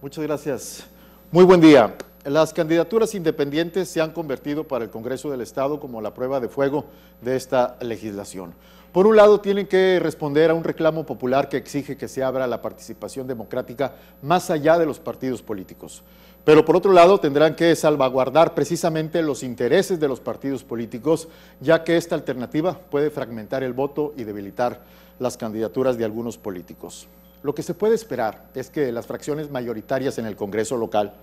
Muchas gracias. Muy buen día. Las candidaturas independientes se han convertido para el Congreso del Estado como la prueba de fuego de esta legislación. Por un lado, tienen que responder a un reclamo popular que exige que se abra la participación democrática más allá de los partidos políticos. Pero por otro lado, tendrán que salvaguardar precisamente los intereses de los partidos políticos, ya que esta alternativa puede fragmentar el voto y debilitar las candidaturas de algunos políticos. Lo que se puede esperar es que las fracciones mayoritarias en el Congreso local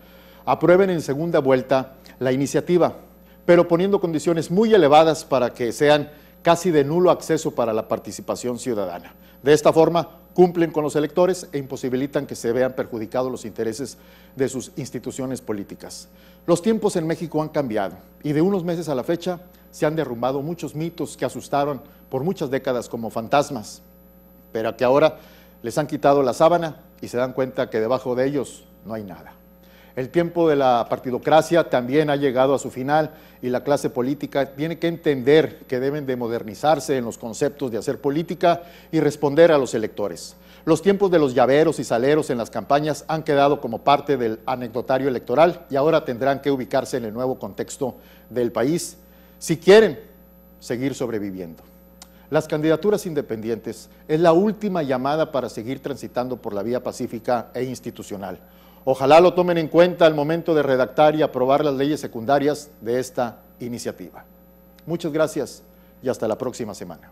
aprueben en segunda vuelta la iniciativa, pero poniendo condiciones muy elevadas para que sean casi de nulo acceso para la participación ciudadana. De esta forma, cumplen con los electores e imposibilitan que se vean perjudicados los intereses de sus instituciones políticas. Los tiempos en México han cambiado y de unos meses a la fecha se han derrumbado muchos mitos que asustaron por muchas décadas como fantasmas, pero que ahora les han quitado la sábana y se dan cuenta que debajo de ellos no hay nada. El tiempo de la partidocracia también ha llegado a su final y la clase política tiene que entender que deben de modernizarse en los conceptos de hacer política y responder a los electores. Los tiempos de los llaveros y saleros en las campañas han quedado como parte del anecdotario electoral y ahora tendrán que ubicarse en el nuevo contexto del país si quieren seguir sobreviviendo. Las candidaturas independientes es la última llamada para seguir transitando por la vía pacífica e institucional. Ojalá lo tomen en cuenta al momento de redactar y aprobar las leyes secundarias de esta iniciativa. Muchas gracias y hasta la próxima semana.